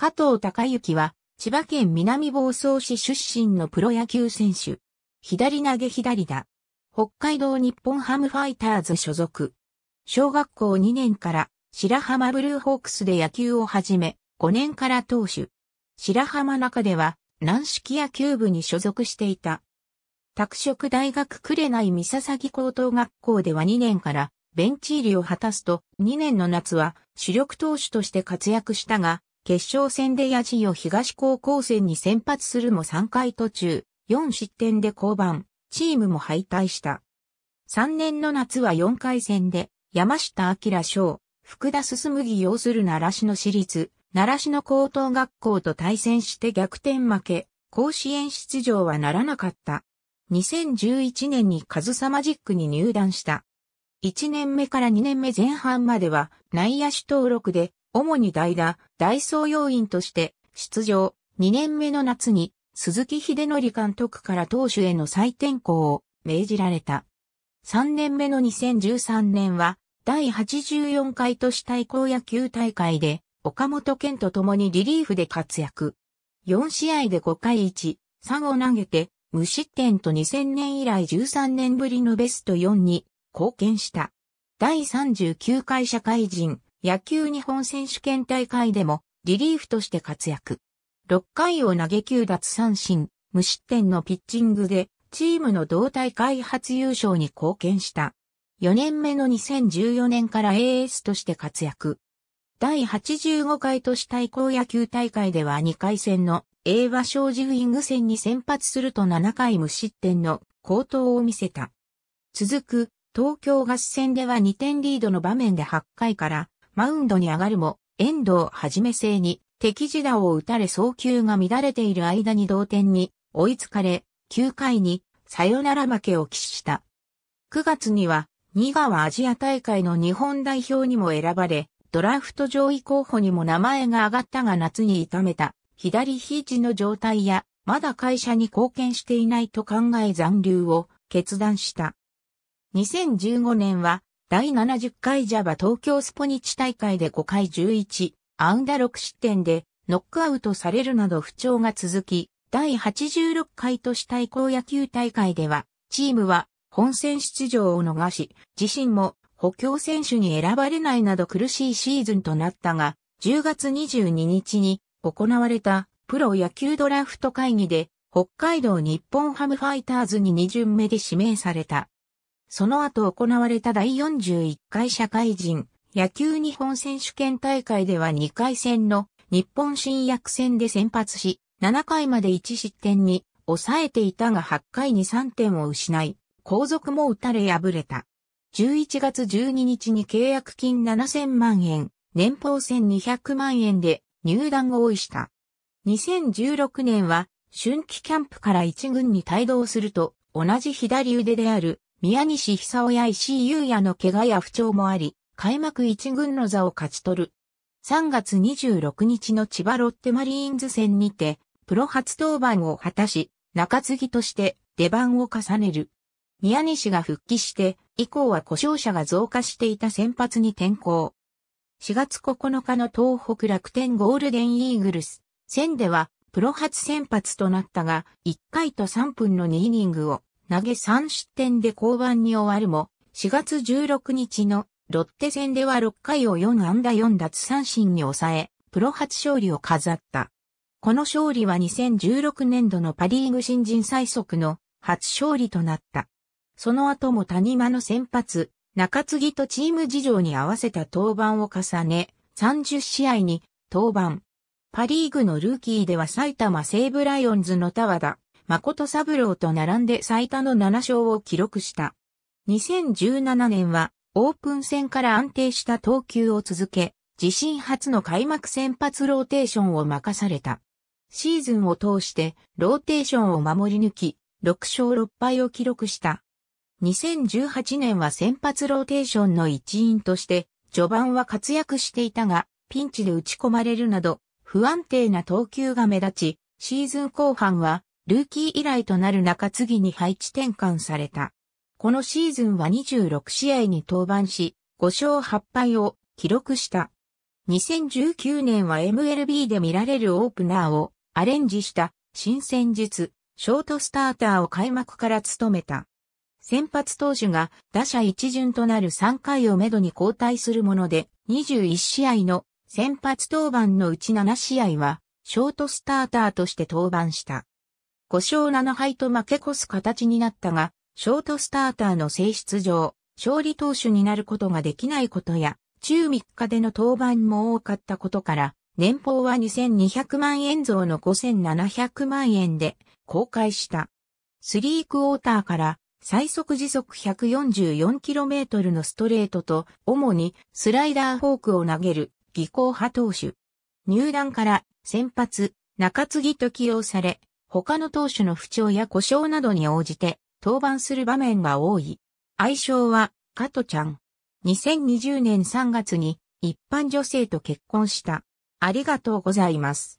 加藤隆之は、千葉県南房総市出身のプロ野球選手。左投げ左打。北海道日本ハムファイターズ所属。小学校2年から白浜ブルーホークスで野球を始め、5年から投手。白浜中では軟式野球部に所属していた。拓殖大学紅三笹高等学校では2年からベンチ入りを果たすと、2年の夏は主力投手として活躍したが、決勝戦で矢地を東高校戦に先発するも3回途中、4失点で降板、チームも敗退した。3年の夏は4回戦で、山下明翔、福田進儀要する奈良市の私立、奈良市の高等学校と対戦して逆転負け、甲子園出場はならなかった。2011年にカズサマジックに入団した。1年目から2年目前半までは内野手登録で主に代打、代走要員として出場、2年目の夏に鈴木秀則監督から投手への再転向を命じられた。3年目の2013年は第84回都市対抗野球大会で岡本健と共にリリーフで活躍。4試合で5回1、3を投げて無失点と2000年以来13年ぶりのベスト4に貢献した。第39回社会人野球日本選手権大会でもリリーフとして活躍。6回を投げ9奪三振、無失点のピッチングでチームの同大会初優勝に貢献した。4年目の2014年から AS として活躍。第85回都市対抗野球大会では2回戦の A 和商事ウィング戦に先発すると7回無失点の高投を見せた。続く東京合戦では2点リードの場面で8回からマウンドに上がるも、遠藤はじめ制に敵地打を打たれ送球が乱れている間に同点に追いつかれ、9回にサヨナラ負けを喫した。9月には、新川アジア大会の日本代表にも選ばれ、ドラフト上位候補にも名前が挙がったが夏に痛めた左肘の状態や、まだ会社に貢献していないと考え残留を決断した。2015年は第70回ジャバ東京スポニチ大会で5回11、アンダ6失点でノックアウトされるなど不調が続き、第86回都市対抗野球大会では、チームは本戦出場を逃し、自身も補強選手に選ばれないなど苦しいシーズンとなったが、10月22日に行われたプロ野球ドラフト会議で、北海道日本ハムファイターズに2巡目で指名された。その後行われた第41回社会人野球日本選手権大会では2回戦の日本新薬戦で先発し、7回まで1失点に抑えていたが8回に3点を失い、後続も打たれ敗れた。11月12日に契約金7000万円、年俸1200万円で入団合意した。2016年は春季キャンプから一軍に帯同すると同じ左腕である宮西久親や石井優也の怪我や不調もあり、開幕一軍の座を勝ち取る。3月26日の千葉ロッテマリーンズ戦にて、プロ初登板を果たし、中継ぎとして出番を重ねる。宮西が復帰して、以降は故障者が増加していた先発に転向。4月9日の東北楽天ゴールデンイーグルス戦では、プロ初先発となったが、1回と3分の2イニングを投げ3失点で降板に終わるも、4月16日のロッテ戦では6回を4安打4奪三振に抑え、プロ初勝利を飾った。この勝利は2016年度のパリーグ新人最速の初勝利となった。その後も谷間の先発、中継ぎとチーム事情に合わせた登板を重ね、30試合に登板。パリーグのルーキーでは埼玉西武ライオンズの田和田、誠三郎と並んで最多の7勝を記録した。2017年はオープン戦から安定した投球を続け、自身初の開幕先発ローテーションを任された。シーズンを通してローテーションを守り抜き、6勝6敗を記録した。2018年は先発ローテーションの一員として、序盤は活躍していたが、ピンチで打ち込まれるなど、不安定な投球が目立ち、シーズン後半はルーキー以来となる中継ぎに配置転換された。このシーズンは26試合に登板し、5勝8敗を記録した。2019年は MLB で見られるオープナーをアレンジした新戦術、ショートスターターを開幕から務めた。先発投手が打者一巡となる3回をめどに交代するもので、21試合の先発登板のうち7試合は、ショートスターターとして登板した。5勝7敗と負け越す形になったが、ショートスターターの性質上、勝利投手になることができないことや、中3日での登板も多かったことから、年俸は2200万円増の5700万円で公開した。スリークォーターから最速時速 144km のストレートと主にスライダーフォークを投げる技巧派投手。入団から先発中継ぎと起用され、他の投手の不調や故障などに応じて登板する場面が多い。愛称は、カトちゃん。2020年3月に一般女性と結婚した。ありがとうございます。